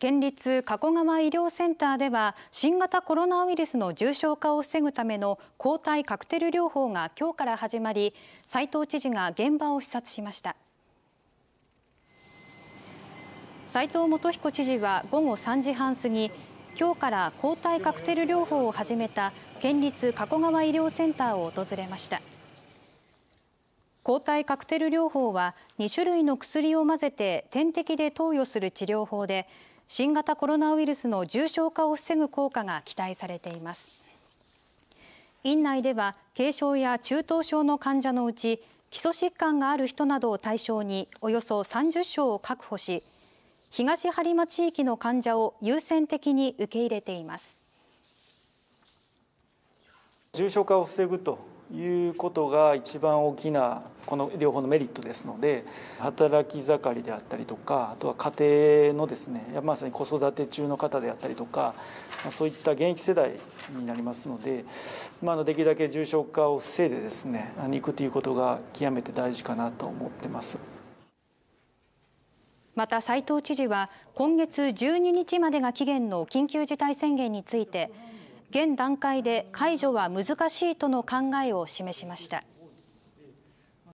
県立加古川医療センターでは新型コロナウイルスの重症化を防ぐための抗体カクテル療法が今日から始まり斉藤知事が現場を視察しました斉藤元彦知事は午後3時半過ぎ今日から抗体カクテル療法を始めた県立加古川医療センターを訪れました抗体カクテル療法は2種類の薬を混ぜて点滴で投与する治療法で新型コロナウイルスの重症化を防ぐ効果が期待されています院内では軽症や中等症の患者のうち基礎疾患がある人などを対象におよそ30床を確保し東播磨地域の患者を優先的に受け入れています重症化を防ぐということが一番大きなこの両方のメリットですので働き盛りであったりとかあとは家庭のですねまさに子育て中の方であったりとかそういった現役世代になりますので、まあ、できるだけ重症化を防いでですねいくということが極めて大事かなと思ってます。また斉藤知事は今月12日までが期限の緊急事態宣言について。現段階で解除は難しいとの考えを示しました。